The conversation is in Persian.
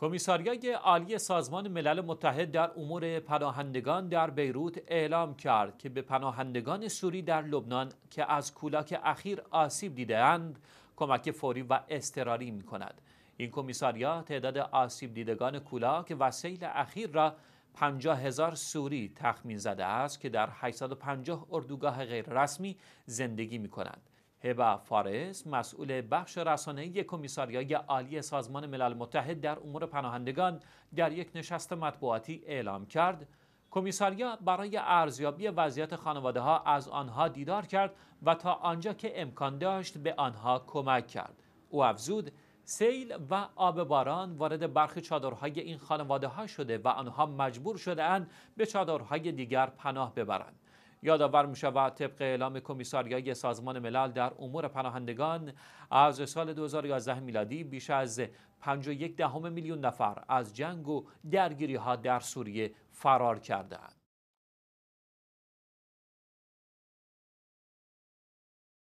کمیساریای عالی سازمان ملل متحد در امور پناهندگان در بیروت اعلام کرد که به پناهندگان سوری در لبنان که از کولاک اخیر آسیب دیدهاند کمک فوری و اضطراری می کند. این کمیساریا تعداد آسیب دیدگان کولاک و سیل اخیر را 50 هزار سوری تخمین زده است که در 850 اردوگاه غیررسمی زندگی می کنند. هبه فارس مسئول بخش رسانه‌ای کمیساریای عالی سازمان ملل متحد در امور پناهندگان در یک نشست مطبوعاتی اعلام کرد کمیساریا برای ارزیابی وضعیت خانواده ها از آنها دیدار کرد و تا آنجا که امکان داشت به آنها کمک کرد او افزود سیل و آب باران وارد برخی چادرهای این خانواده ها شده و آنها مجبور شده به چادرهای دیگر پناه ببرند یادآور میشود طبق اعلام کمیساریای سازمان ملل در امور پناهندگان از سال 2011 میلادی بیش از 51 دهم میلیون نفر از جنگ و درگیری ها در سوریه فرار کردند.